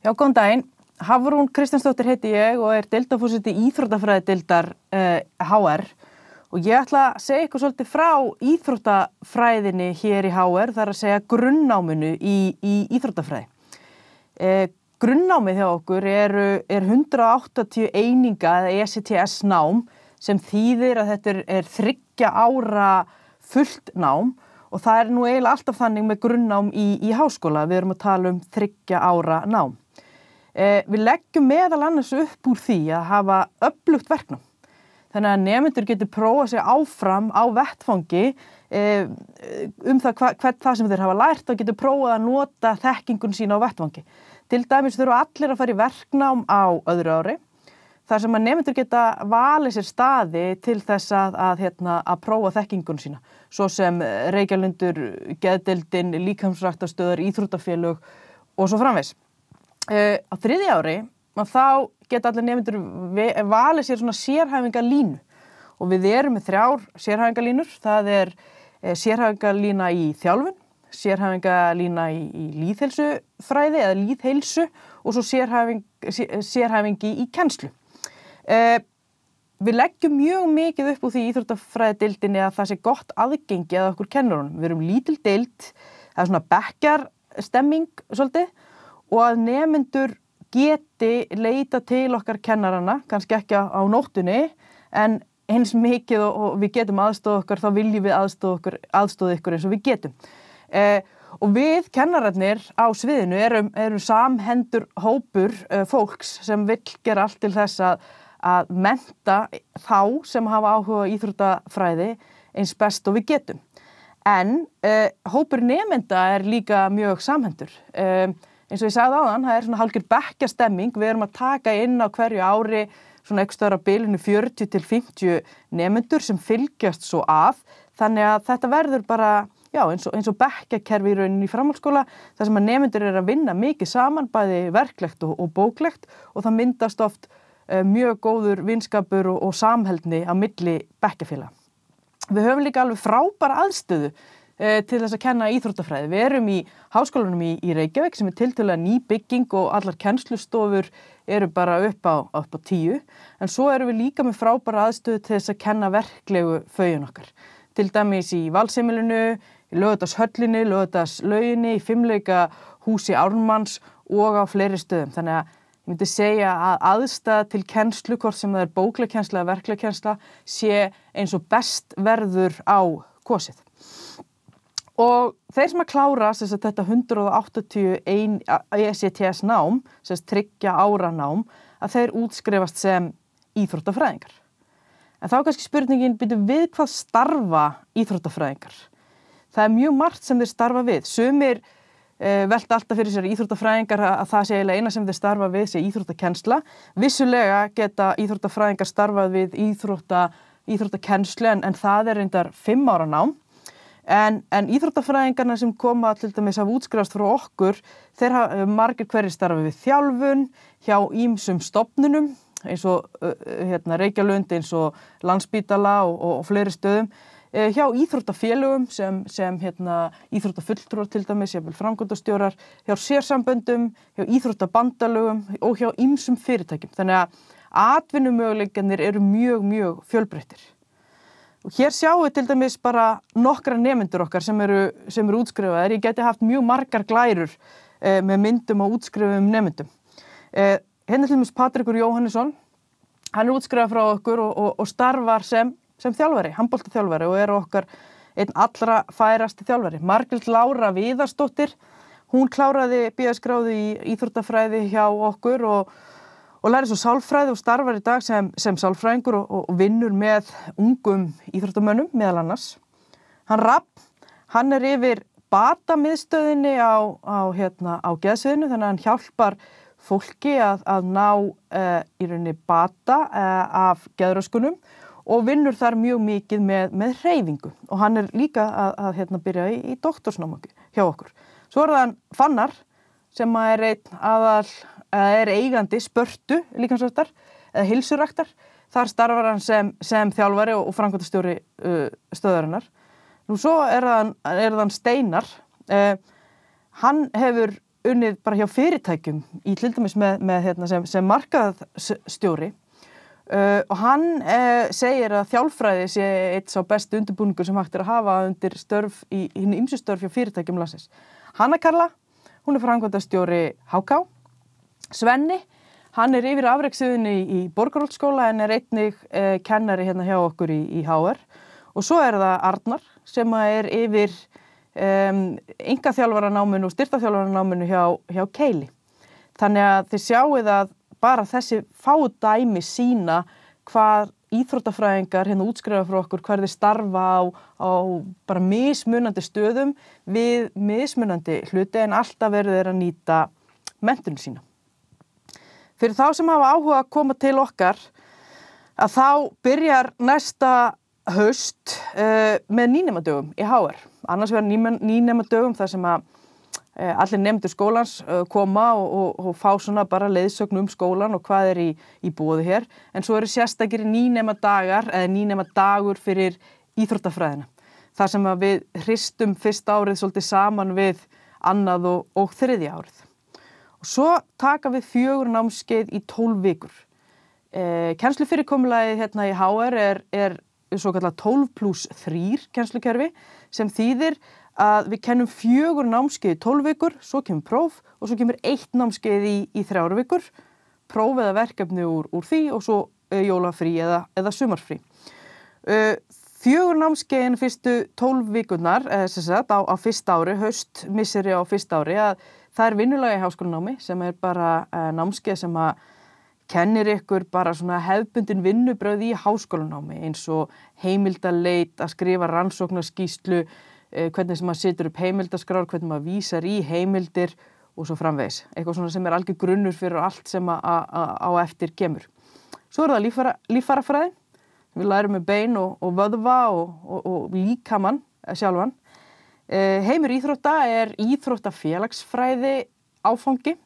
Já, góðan daginn. Hafrún Kristjánsdóttir heiti ég og er deltafósiti íþróttafræðidildar eh, HR og ég ætla að segja eitthvað svolítið frá íþróttafræðinni hér í HR þar að segja grunnáminu í, í íþróttafræði. Eh, grunnámið hjá okkur er, er 180 eininga eða ECTS nám sem þýðir að þetta er, er þryggja ára fullt nám og það er nú eiginlega alltaf þannig með grunnám í, í háskóla við erum að tala um þryggja ára nám. Eh, við leggjum meðal annars upp úr því að hafa öflugt verknum. Þannig að nefnendur getur prófa sig áfram á vettfangi eh, um það hvert það sem þeir hafa lært og getur prófað að nota þekkingun sína á vettfangi. Til dæmis þurfa allir að fara í verknám á öðru ári þar sem að nefnendur geta valið sér staði til þess að, að, hérna, að prófa þekkingun sína. Svo sem eh, Reykjavílundur, Geðdeldin, Líkamsrættastöður, Íþrútafélög og svo framvegs. Uh, á þriði ári, þá geta allir nefndur valið sér svona sérhæfingalínu og við erum með þrjár sérhæfingalínur, það er eh, sérhæfingalína í þjálfun, sérhæfingalína í, í líðhelsufræði eða líðhelsu og svo sérhæfing, sérhæfingi í kennslu. Uh, Við leggjum mjög mikið upp úr því í Íþróttafræðidildinni að það sé gott aðgengi að okkur kennurunum. Við erum lítil dild, það er svona bekkjarstemming svolítið og að nemyndur geti leita til okkar kennarana, kannski ekki á nóttunni, en eins mikið og, og við getum aðstóð okkar, þá viljum við aðstóð okkur, aðstóð ykkur eins og við getum. Eh, og við kennararnir á sviðinu erum, erum samhendur hópur eh, fólks sem vil gera allt til þess að, að menta þá sem hafa áhuga íþrótafræði eins best og við getum. En eh, hópur nemynda er líka mjög samhendur. Það eh, er eins og ég sagði á þann, það er svona halgir bekkjastemming, við erum að taka inn á hverju ári svona ekki stöðra bilinu 40 til 50 nemyndur sem fylgjast svo að, þannig að þetta verður bara, já, eins og, og bekkjakerfi í rauninni í framhaldsskóla, þar sem að nemyndur er að vinna mikið saman, bæði verklegt og, og bóklegt og það myndast oft eh, mjög góður vinskapur og, og samhældni að milli bekkjafélag. Við höfum líka alveg frábæra aðstöðu Eh, til þess að kenna íþróttafræði. Við erum í háskólanum í, í Reykjavík sem er til til að ný bygging og allar kennslustofur eru bara upp á, upp á tíu en svo eru við líka með frábæra aðstöðu til þess að kenna verklegu fögin okkar. Til dæmis í valsimilinu, í lögutashöllinni, lögutaslauginni, í fimmleika húsi árnmanns og á fleiri stöðum. Þannig að ég myndi segja að aðstæða til kennslu, hvort sem það er bóklekensla eða verklekensla, sé eins og best verður á kosið og þeir sem að klára sem sagt, þetta 181 ECTS e e nám, sem sagt, tryggja ára nám, að þeir útskrifast sem íþróttafræðingar. En þá er kannski spurningin, byrju við hvað starfa íþróttafræðingar? Það er mjög margt sem þeir starfa við. Sumir eh, velta alltaf fyrir sér íþróttafræðingar að það sé eiginlega eina sem þeir starfa við, sé íþróttakensla. Vissulega geta íþróttafræðingar starfað við íþróttakensla en, en það er reyndar 5 ára nám En, en íþróttafræðingarna sem koma til dæmis af útskrast frá okkur, þeir hafa eh, margir hverjir starfi við þjálfun hjá ímsum stopnunum eins og eh, eh, hérna, Reykjavlund, eins og Landsbítala og, og, og fleiri stöðum, hjá íþróttafélögum sem, sem hérna, íþróttafulltrúar til dæmis, sem vil framgöndastjórar, hjá sérsamböndum, hjá íþróttabandalögum og hjá ímsum fyrirtækjum. Þannig að atvinnumöguleikanir eru mjög, mjög fjölbreyttir. Og hér sjáum við til dæmis bara nokkra nemyndur okkar sem eru, sem eru útskrifaðir. Ég geti haft mjög margar glærur eh, með myndum og útskrifum nemyndum. Eh, henni hérna til dæmis Patrikur Jóhannesson, hann er útskrifað frá okkur og, og, og starfar sem, sem þjálfari, handbólta þjálfari og er okkar einn allra færasti þjálfari. Margild Lára Viðarstóttir, hún kláraði bíaskráði í Íþórtafræði hjá okkur og og læri svo sálfræði og starfar í dag sem, sem sálfræðingur og, og vinnur með ungum íþróttamönnum meðal annars. Hann Rapp, hann er yfir batamiðstöðinni á, á, hérna, á geðsviðinu þannig að hann hjálpar fólki að, að ná e, í rauninni bata e, af geðröskunum og vinnur þar mjög mikið með, með hreyfingu og hann er líka að, að hérna, byrja í, í doktorsnámangi hjá okkur. Svo er það hann Fannar sem er einn aðal, eða er eigandi spörtu líkansvartar eða hilsuraktar. Þar starfar hann sem, sem þjálfari og framkvæmtastjóri uh, stöðarinnar. Nú svo er hann, er hann Steinar. Uh, hann hefur unnið bara hjá fyrirtækjum í til dæmis með, með hérna, sem, sem markaðstjóri uh, eh, og hann eh, segir að þjálfræði sé eitt sá best undirbúningur sem hægt er að hafa undir störf í hinn ymsustörf hjá fyrirtækjum lasins. Hanna Karla Hún er frangvöldastjóri Háká. Svenni, hann er yfir afreiksiðinni í borgarhaldsskóla en er einnig eh, kennari hérna hjá okkur í, í HR. Og svo er það Arnar sem er yfir yngaþjálfaranáminu um, og styrtaþjálfaranáminu hjá, hjá Keili. Þannig að þið sjáuð að bara þessi fádæmi sína hvað íþróttafræðingar hérna útskrifa frá okkur hver þeir starfa á, á bara mismunandi stöðum við mismunandi hluti en alltaf verður þeir að nýta mentun sína. Fyrir þá sem hafa áhuga að koma til okkar að þá byrjar næsta haust uh, með nýnemadögum í HR. Annars verður nýnemadögum þar sem að Eh, allir nefndur skólans eh, koma og, og, og fá svona bara leiðsögn um skólan og hvað er í, í bóðu hér en svo eru sérstakir nýnema dagar eða nýnema dagur fyrir íþróttafræðina þar sem við hristum fyrst árið svolítið saman við annað og, og þriðja árið og svo taka við fjögur námskeið í tólf vikur e, eh, kennslufyrirkomlaðið hérna í HR er, er svo kallar 12 pluss 3 kennslukerfi sem þýðir að við kennum fjögur námskeið í 12 vikur, svo kemur próf og svo kemur eitt námskeið í, í þrjáru vikur, próf eða verkefni úr, úr því og svo e, jólafrí eða, eða sumarfrí. E, fjögur námskeiðin fyrstu 12 vikurnar, e, sem sagt, á, á fyrst ári, höst, misseri á fyrst ári, að það er vinnulega í háskólanámi sem er bara námskeið sem að kennir ykkur bara svona hefbundin vinnubröði í háskólanámi eins og heimildaleit að skrifa rannsóknarskýslu, Eh, hvernig sem maður situr upp heimildaskrár, hvernig maður vísar í heimildir og svo framvegs. Eitthvað svona sem er algjör grunnur fyrir allt sem á eftir gemur. Svo er það líffara, líffarafræði, við lærum með bein og, og vöðva og, og, og líkamann eh, sjálfan. Eh, heimur íþrótta er íþróttafélagsfræði áfangi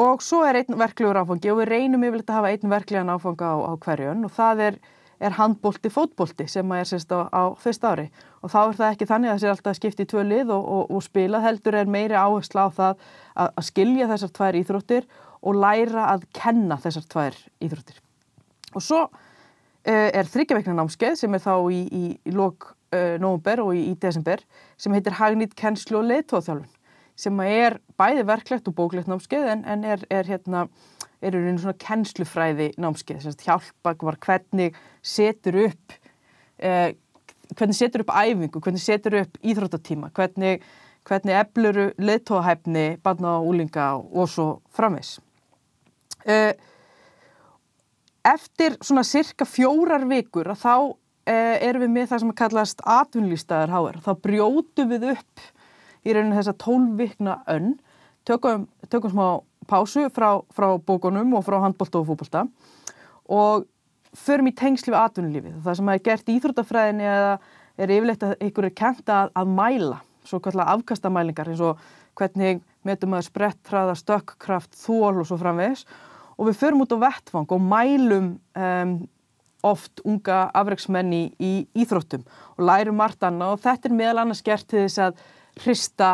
og svo er einn verklegur áfangi og við reynum yfirleitt að hafa einn verklegan áfanga á, á hverjun og það er er handbólti fótbólti sem er sérst á, á fyrsta ári og þá er það ekki þannig að það sé alltaf skipt í tvö lið og, og, og spila heldur er meiri áhersla á það að, að skilja þessar tvær íþróttir og læra að kenna þessar tvær íþróttir. Og svo uh, er þryggjaveikna námskeið sem er þá í, í, í lok uh, eh, nógumber og í, í desember sem heitir Hagnit kennslu og leiðtóðþjálfun sem er bæði verklegt og bóklegt námskeið en, en er, er hérna eru í rauninu svona kennslufræði námskeið, sem hjálpa hvernig setur upp eh, hvernig setur upp æfingu, hvernig setur upp íþróttatíma, hvernig, hvernig efluru leittóhæfni, barna og úlinga og svo framvegs. Eh, eftir svona cirka fjórar vikur að þá eh, erum við með það sem að kallast atvinnlýstaðar HR, þá brjótu við upp í rauninu þessa tólvikna önn, tökum, tökum smá pásu frá, frá bókunum og frá handbólta og fókbólta og förum í tengsli við atvinnulífið. Það sem er gert í Íþrótafræðinni eða er yfirleitt að ykkur er kenta að, að mæla, svo kallar afkastamælingar eins og hvernig metum að sprett, hraða, stökkkraft, þól og svo framvegs og við förum út á vettvang og mælum um, oft unga afreiksmenni í Íþróttum og lærum margt annað og þetta er meðal annars gert til þess að hrista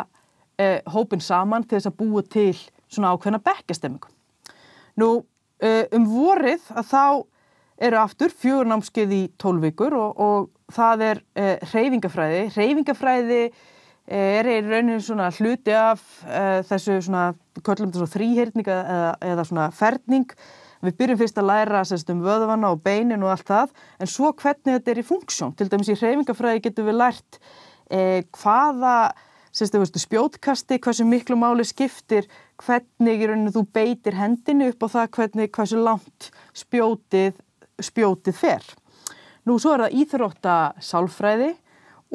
eh, hópin saman til þess að búa til svona ákveðna bekkjastemmingu. Nú, eh, um vorið að þá eru aftur fjögurnámskeið í tólvíkur og, og það er eh, reyfingafræði. Reyfingafræði eh, er í rauninu svona hluti af þessu svona, kvöllum þetta svona þrýherninga eða, eða svona ferning. Við byrjum fyrst að læra sérst, um vöðvanna og beinin og allt það, en svo hvernig þetta er í funksjón. Til dæmis í reyfingafræði getum við lært eh, hvaða, sérst, spjótkasti, hversu miklu máli skiptir hvernig í rauninu þú beitir hendinu upp á það hvernig, hversu langt spjótið, spjótið fer. Nú svo er það íþrótta sálfræði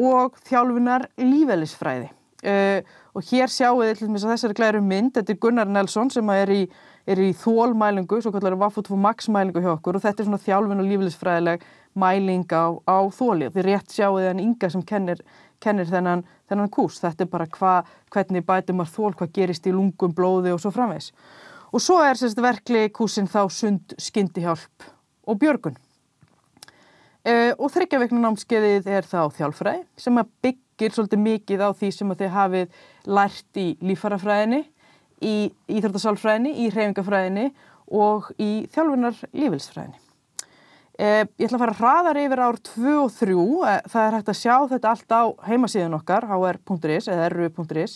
og þjálfunar lífælisfræði uh, eh, og hér sjáu við þessari glæru mynd, þetta er Gunnar Nelson sem er í, er í þólmælingu, svo kallar Vafutvo Max mælingu hjá okkur og þetta er svona þjálfun og lífælisfræðileg mæling á, á þóli. Þið rétt sjáu þið hann Inga sem kennir kennir þennan, þennan kús. Þetta er bara hva, hvernig bætum maður þól, hvað gerist í lungum, blóði og svo framvegs. Og svo er sérst verkli kúsin þá sund, skyndihjálp og björgun. E, og þryggjaveikna námskeiðið er þá þjálfræði sem að byggir svolítið mikið á því sem að þið hafið lært í lífarafræðinni, í íþjóttasálfræðinni, í hreyfingafræðinni og í þjálfunar lífilsfræðinni. Eh, ég ætla að fara hraðar yfir ár 2 og 3, eh, það er hægt að sjá þetta allt á heimasíðun okkar, hr.is eða ru.is.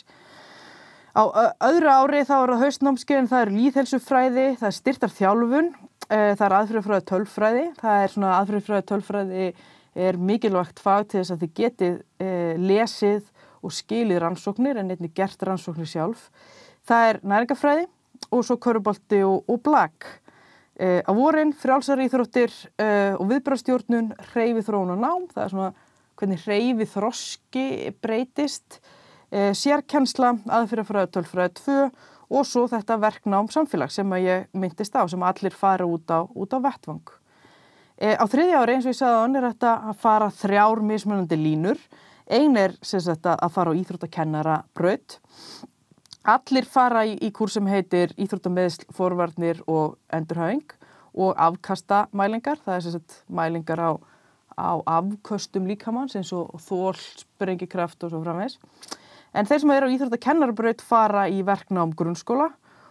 Á öðru ári þá er það haustnámskeið, það er líðhelsufræði, það er styrtarþjálfun, eh, það er aðfyrirfræði tölfræði, það er svona aðfyrirfræði tölfræði er mikilvægt fag til þess að þið getið lesið og skilið rannsóknir en einnig gert rannsóknir sjálf. Það er næringafræði og svo körubolti og, og blakk. Uh, á vorin, frálsari íþróttir uh, og viðbrastjórnun, reyfi þróun og nám, það er svona hvernig reyfi þroski breytist, uh, eh, sérkensla, aðfyrrafræðu, tölfræðu, tvö og svo þetta verknám samfélag sem að ég myndist á, sem allir fara út á, út á vettvang. Á þriðja ári eins og ég sagði að hann er þetta að fara þrjár mismunandi línur, ein er sagt, að fara á íþróttakennara braut og Allir fara í, í kurs sem heitir Íþróttameðsl, forvarnir og endurhauðing og afkastamælingar, það er sem sagt mælingar á, á afkastum líkamanns eins og þól, sprengikraft og svo framvegs. En þeir sem eru á Íþróttakennarbröð fara í verknám grunnskóla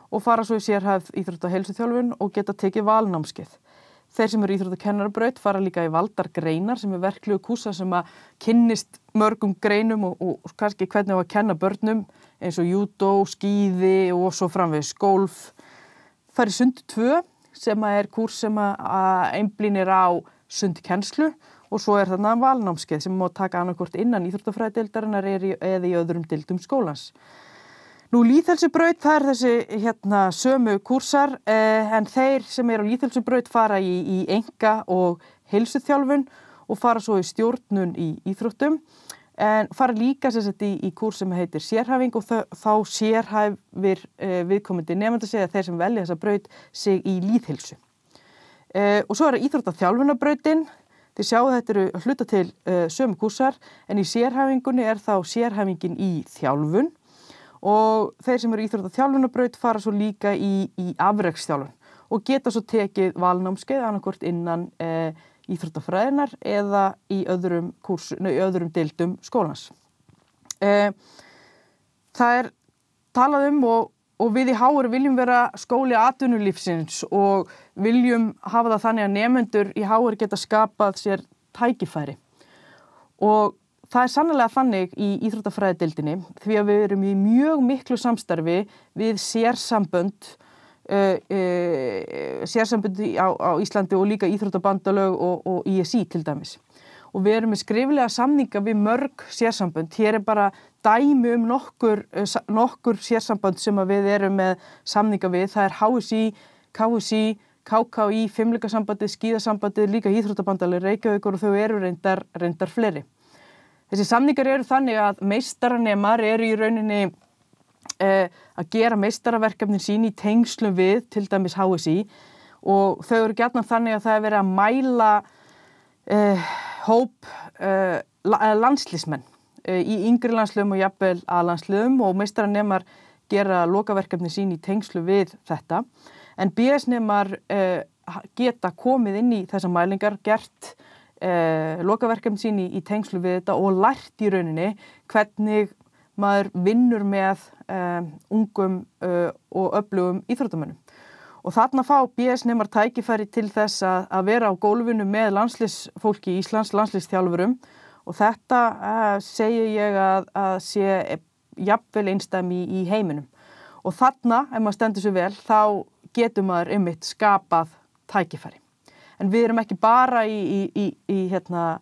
og fara svo í sérhæð Íþróttahelsuþjálfun og geta tekið valnámskeið. Þeir sem eru íþróttakennarabraut fara líka í valdar greinar sem er verkluðu kúsa sem að kynnist mörgum greinum og, og kannski hvernig á að kenna börnum eins og júdó, skýði og svo framvegis golf. Það er sundu 2 sem er kúrs sem að einblýnir á sund kennslu og svo er þarna valnámskeið sem má taka annarkort innan íþróttafræðildarinnar eða í öðrum dildum skólans. Nú líðhelsubraut það er þessi hérna, sömu kursar eh, en þeir sem eru á líðhelsubraut fara í, í enga og heilsuþjálfun og fara svo í stjórnun í íþróttum en fara líka sérstaklega í, í kurs sem heitir sérhæfing og þau, þá sérhæfir eh, viðkomandi nefnda sig að þeir sem velja þessa braut sig í líðhelsu. Eh, og svo er það íþróttaþjálfunabrautin Þið sjáu þetta eru hluta til uh, sömu kursar en í sérhæfingunni er þá sérhæfingin í þjálfun og þeir sem eru íþrótt og þjálfunabraut fara svo líka í, í afreikstjálfun og geta svo tekið valnámskeið annarkort innan e, eh, íþróttafræðinar eða í öðrum, öðrum dildum skólans. E, það er talað um og, og við í Háur viljum vera skóli aðtunulífsins og viljum hafa það þannig að nefnendur í Háur geta skapað sér tækifæri og það er sannlega þannig í Íþróttafræðidildinni því að við erum í mjög miklu samstarfi við sérsambönd uh, uh, sérsambönd á, á Íslandi og líka Íþróttabandalög og, og ISI til dæmis og við erum með skriflega samninga við mörg sérsambönd, hér er bara dæmi um nokkur, uh, nokkur sérsambönd sem við erum með samninga við, það er HSI, KSI KKI, fimmleikasambandið, skíðasambandið, líka íþróttabandalið, reykjavíkur og þau eru reyndar, reyndar fleiri. Þessi samningar eru þannig að meistaranemar eru í rauninni eh, að gera meistaraverkefnin sín í tengslum við, til dæmis HSI og þau eru gætna þannig að það er verið að mæla eh, hóp eh, eh landslísmenn eh, í yngri landslöfum og jafnvel að landslöfum og meistaranemar gera lokaverkefni sín í tengslu við þetta. En BS-nemar eh, geta komið inn í þessa mælingar, gert eh, lokaverkefn sín í, í tengslu við þetta og lært í rauninni hvernig maður vinnur með eh, ungum eh, og öflugum íþróttamönnum. Og þarna fá BS nefnar tækifæri til þess að, að vera á gólfinu með landslisfólki í Íslands landslisþjálfurum og þetta eh, segir ég að, að sé jafnvel einstami í, í heiminum. Og þarna, ef maður stendur sér vel, þá getur maður ymmit skapað tækifæri en við erum ekki bara í, í, í, hérna,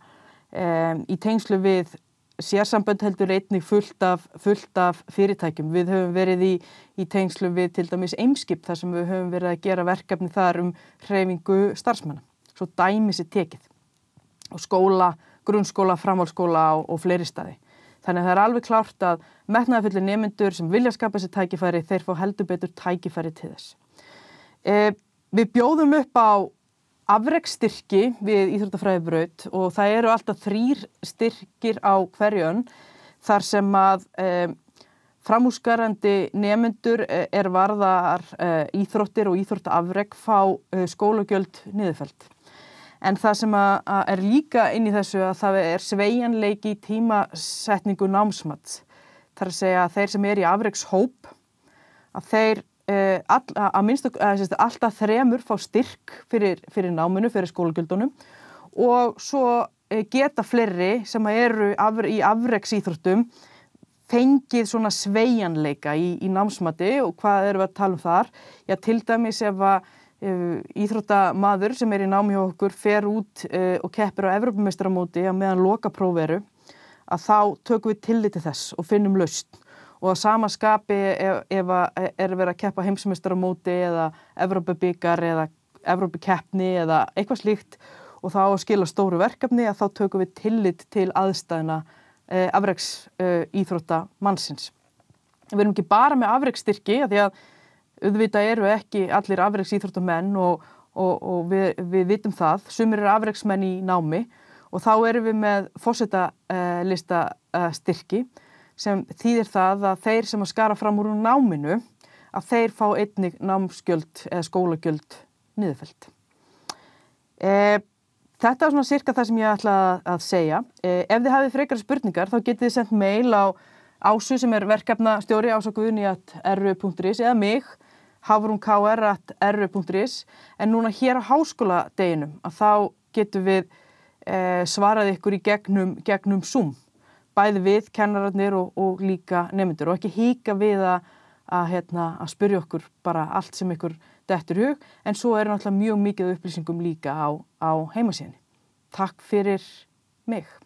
um, í tengslu við sérsambönd heldur einnig fullt af, fullt af fyrirtækjum. Við höfum verið í, í tengslu við til dæmis eimskip þar sem við höfum verið að gera verkefni þar um hreyfingu starfsmanna. Svo dæmis er tekið og skóla, grunnskóla, framhálskóla og, og fleiri staði. Þannig að það er alveg klárt að metnaðafullir nemyndur sem vilja skapa sér tækifæri þeir fá heldur betur tækifæri til þess. E, við bjóðum upp á afreikstyrki við Íþróttafræðibraut og það eru alltaf þrýr styrkir á hverjön þar sem að e, framhúsgarandi nemyndur er varðar e, íþróttir og íþróttafreik fá e, skólagjöld niðurfælt. En það sem að, að er líka inn í þessu að það er sveianleiki tímasetningu námsmatt. Það er að segja að þeir sem er í afreikshóp að þeir Eh, all, að minnst alltaf þremur fá styrk fyrir, fyrir náminu, fyrir skólagjöldunum og svo eh, geta fleiri sem eru í afreiksýþróttum fengið svona sveianleika í, í námsmati og hvað eru að tala um þar? Já, til dæmis ef að eh, íþróttamaður sem er í námi hjá okkur fer út uh, og keppir á Evropamestramóti að meðan loka próveru að þá tökum við tillit til þess og finnum laust og að sama skapi ef, ef að e, er verið að keppa heimsumistaramóti eða Evrópabíkar eða Evrópikeppni eða eitthvað slíkt og þá skila stóru verkefni að þá tökum við tillit til aðstæðina e, afreiks e, íþrótta mannsins. Við erum ekki bara með afreiksstyrki að því að auðvitað eru ekki allir afreiks íþróttamenn og, og, og við, við vitum það, sumir eru afreiksmenn í námi og þá erum við með fósetta e, listastyrki sem þýðir það að þeir sem að skara fram úr náminu að þeir fá einnig námsgjöld eða skólagjöld niðurfælt. E, þetta er svona cirka það sem ég ætla að segja. E, ef þið hafið frekar spurningar þá getið þið sendt mail á ásu sem er verkefnastjóri ásakuðunni at ru.is eða mig hafurunkr.ru.is en núna hér á háskóla deginum að þá getum við e, svaraði ykkur í gegnum, gegnum Zoom bæði við, kennararnir og, og líka nefndur og ekki híka við að, að, hérna, að spyrja okkur bara allt sem ykkur dettur hug en svo er náttúrulega mjög mikið upplýsingum líka á, á heimasíðinni. Takk fyrir mig.